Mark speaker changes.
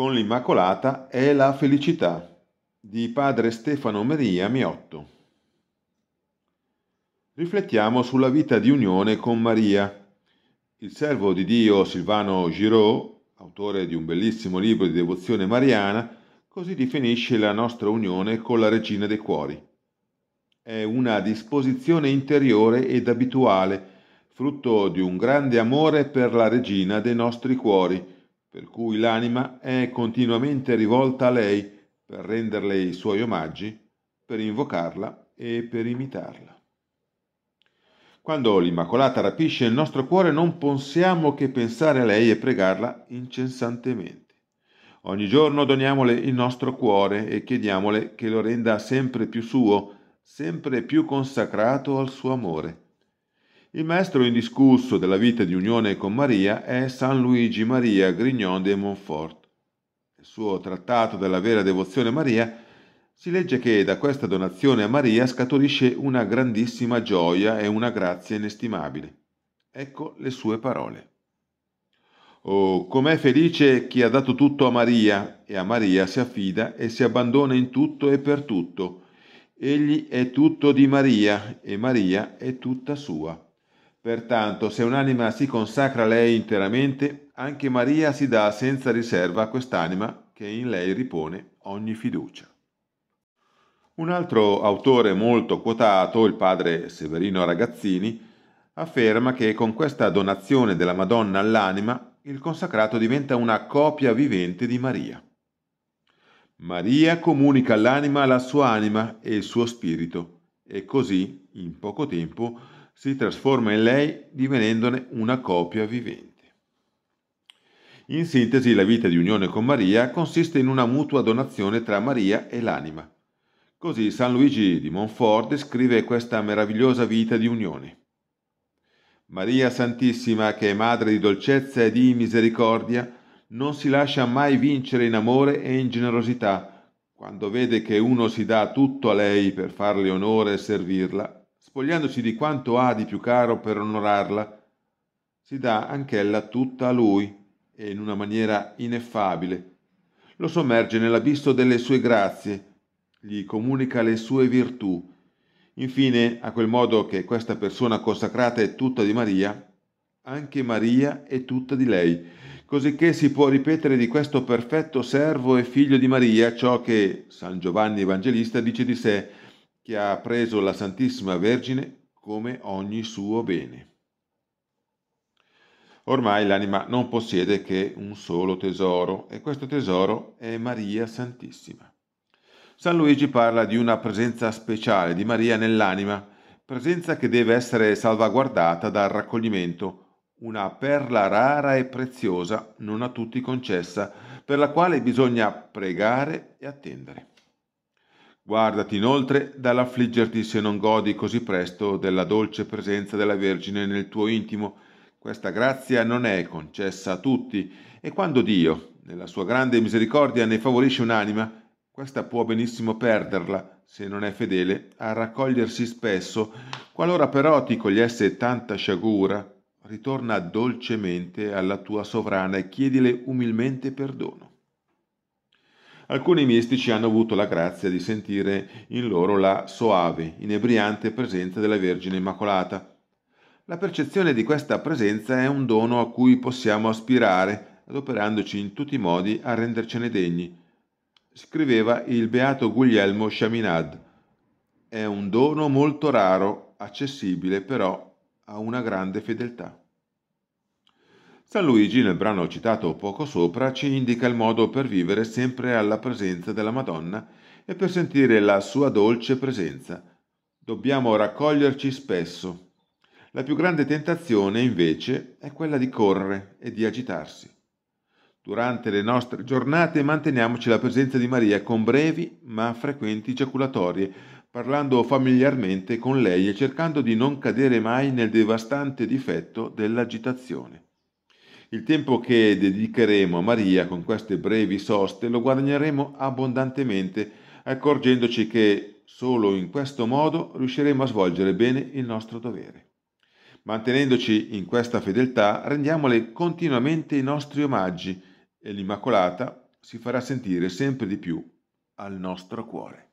Speaker 1: con l'Immacolata è La felicità di padre Stefano Maria Miotto. Riflettiamo sulla vita di unione con Maria. Il servo di Dio Silvano Giraud, autore di un bellissimo libro di devozione mariana, così definisce la nostra unione con la Regina dei Cuori. È una disposizione interiore ed abituale, frutto di un grande amore per la Regina dei nostri cuori, per cui l'anima è continuamente rivolta a lei per renderle i suoi omaggi, per invocarla e per imitarla. Quando l'Immacolata rapisce il nostro cuore non possiamo che pensare a lei e pregarla incessantemente. Ogni giorno doniamole il nostro cuore e chiediamole che lo renda sempre più suo, sempre più consacrato al suo amore il maestro indiscusso della vita di unione con Maria è San Luigi Maria Grignon de Montfort. Nel suo trattato della vera devozione a Maria si legge che da questa donazione a Maria scaturisce una grandissima gioia e una grazia inestimabile. Ecco le sue parole. Oh, com'è felice chi ha dato tutto a Maria e a Maria si affida e si abbandona in tutto e per tutto. Egli è tutto di Maria e Maria è tutta sua. Pertanto, se un'anima si consacra a lei interamente, anche Maria si dà senza riserva a quest'anima che in lei ripone ogni fiducia. Un altro autore molto quotato, il padre Severino Ragazzini, afferma che con questa donazione della Madonna all'anima il consacrato diventa una copia vivente di Maria. Maria comunica all'anima la sua anima e il suo spirito e così, in poco tempo, si trasforma in lei divenendone una copia vivente. In sintesi, la vita di unione con Maria consiste in una mutua donazione tra Maria e l'anima. Così San Luigi di Montfort descrive questa meravigliosa vita di unione. Maria Santissima, che è madre di dolcezza e di misericordia, non si lascia mai vincere in amore e in generosità. Quando vede che uno si dà tutto a lei per farle onore e servirla, spogliandosi di quanto ha di più caro per onorarla, si dà anch'ella tutta a lui e in una maniera ineffabile. Lo sommerge nell'abisso delle sue grazie, gli comunica le sue virtù. Infine, a quel modo che questa persona consacrata è tutta di Maria, anche Maria è tutta di lei, cosicché si può ripetere di questo perfetto servo e figlio di Maria ciò che San Giovanni Evangelista dice di sé, che ha preso la Santissima Vergine come ogni suo bene. Ormai l'anima non possiede che un solo tesoro e questo tesoro è Maria Santissima. San Luigi parla di una presenza speciale di Maria nell'anima, presenza che deve essere salvaguardata dal raccoglimento, una perla rara e preziosa, non a tutti concessa, per la quale bisogna pregare e attendere. Guardati inoltre dall'affliggerti se non godi così presto della dolce presenza della Vergine nel tuo intimo. Questa grazia non è concessa a tutti e quando Dio, nella sua grande misericordia, ne favorisce un'anima, questa può benissimo perderla se non è fedele a raccogliersi spesso, qualora però ti cogliesse tanta sciagura, ritorna dolcemente alla tua sovrana e chiedile umilmente perdono alcuni mistici hanno avuto la grazia di sentire in loro la soave, inebriante presenza della Vergine Immacolata. La percezione di questa presenza è un dono a cui possiamo aspirare, adoperandoci in tutti i modi a rendercene degni. Scriveva il beato Guglielmo Sciaminad. È un dono molto raro, accessibile però a una grande fedeltà. San Luigi, nel brano citato poco sopra, ci indica il modo per vivere sempre alla presenza della Madonna e per sentire la sua dolce presenza. Dobbiamo raccoglierci spesso. La più grande tentazione, invece, è quella di correre e di agitarsi. Durante le nostre giornate manteniamoci la presenza di Maria con brevi ma frequenti giaculatorie, parlando familiarmente con lei e cercando di non cadere mai nel devastante difetto dell'agitazione. Il tempo che dedicheremo a Maria con queste brevi soste lo guadagneremo abbondantemente, accorgendoci che solo in questo modo riusciremo a svolgere bene il nostro dovere. Mantenendoci in questa fedeltà, rendiamole continuamente i nostri omaggi e l'Immacolata si farà sentire sempre di più al nostro cuore.